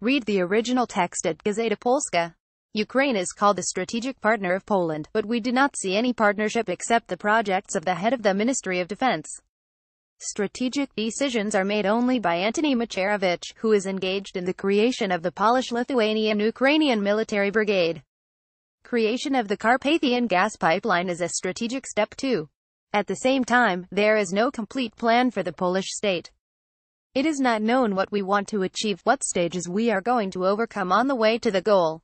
Read the original text at Gazeta Polska. Ukraine is called a strategic partner of Poland, but we do not see any partnership except the projects of the head of the Ministry of Defense. Strategic decisions are made only by Antony Macharevich, who is engaged in the creation of the Polish-Lithuanian-Ukrainian military brigade. Creation of the Carpathian gas pipeline is a strategic step too. At the same time, there is no complete plan for the Polish state. It is not known what we want to achieve, what stages we are going to overcome on the way to the goal.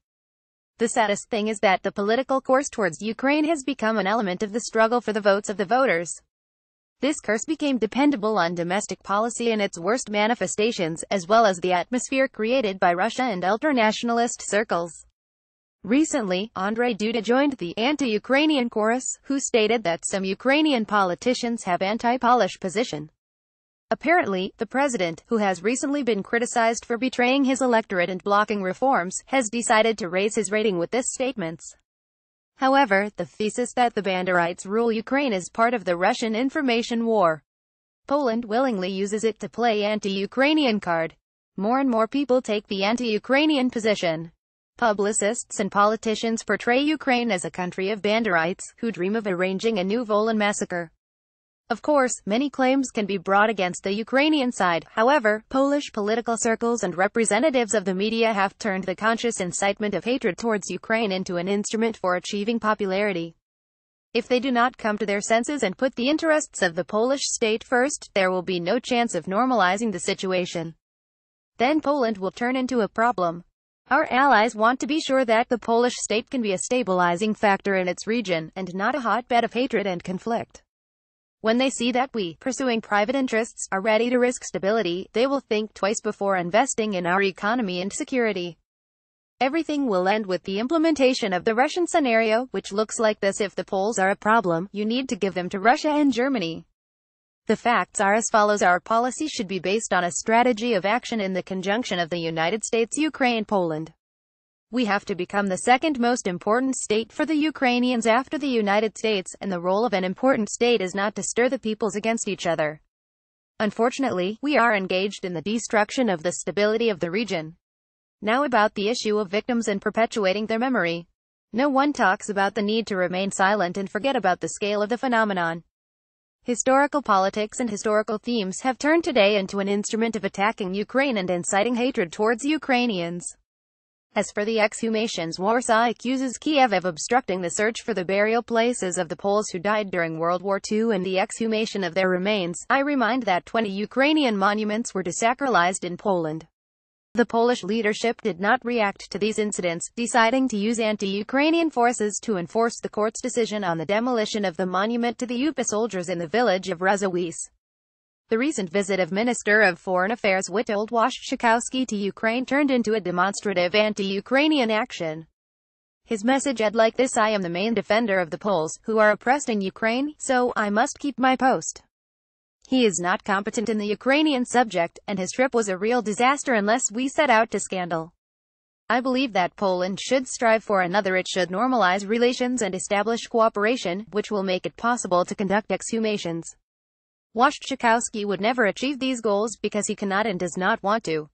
The saddest thing is that the political course towards Ukraine has become an element of the struggle for the votes of the voters. This curse became dependable on domestic policy and its worst manifestations, as well as the atmosphere created by Russia and ultranationalist circles. Recently, Andrei Duda joined the anti-Ukrainian chorus, who stated that some Ukrainian politicians have anti-Polish position. Apparently, the president, who has recently been criticized for betraying his electorate and blocking reforms, has decided to raise his rating with this statements. However, the thesis that the Banderites rule Ukraine is part of the Russian information war. Poland willingly uses it to play anti-Ukrainian card. More and more people take the anti-Ukrainian position. Publicists and politicians portray Ukraine as a country of Banderites, who dream of arranging a new Volan massacre. Of course, many claims can be brought against the Ukrainian side. However, Polish political circles and representatives of the media have turned the conscious incitement of hatred towards Ukraine into an instrument for achieving popularity. If they do not come to their senses and put the interests of the Polish state first, there will be no chance of normalizing the situation. Then Poland will turn into a problem. Our allies want to be sure that the Polish state can be a stabilizing factor in its region, and not a hotbed of hatred and conflict. When they see that we, pursuing private interests, are ready to risk stability, they will think twice before investing in our economy and security. Everything will end with the implementation of the Russian scenario, which looks like this if the poles are a problem, you need to give them to Russia and Germany. The facts are as follows Our policy should be based on a strategy of action in the conjunction of the United States, Ukraine, Poland, we have to become the second most important state for the Ukrainians after the United States, and the role of an important state is not to stir the peoples against each other. Unfortunately, we are engaged in the destruction of the stability of the region. Now about the issue of victims and perpetuating their memory. No one talks about the need to remain silent and forget about the scale of the phenomenon. Historical politics and historical themes have turned today into an instrument of attacking Ukraine and inciting hatred towards Ukrainians. As for the exhumations Warsaw accuses Kiev of obstructing the search for the burial places of the Poles who died during World War II and the exhumation of their remains. I remind that 20 Ukrainian monuments were desacralized in Poland. The Polish leadership did not react to these incidents, deciding to use anti-Ukrainian forces to enforce the court's decision on the demolition of the monument to the UPA soldiers in the village of Rozowice. The recent visit of Minister of Foreign Affairs Witold Waszczykowski to Ukraine turned into a demonstrative anti-Ukrainian action. His message read like this I am the main defender of the Poles, who are oppressed in Ukraine, so I must keep my post. He is not competent in the Ukrainian subject, and his trip was a real disaster unless we set out to scandal. I believe that Poland should strive for another it should normalize relations and establish cooperation, which will make it possible to conduct exhumations. Washchikowski would never achieve these goals because he cannot and does not want to.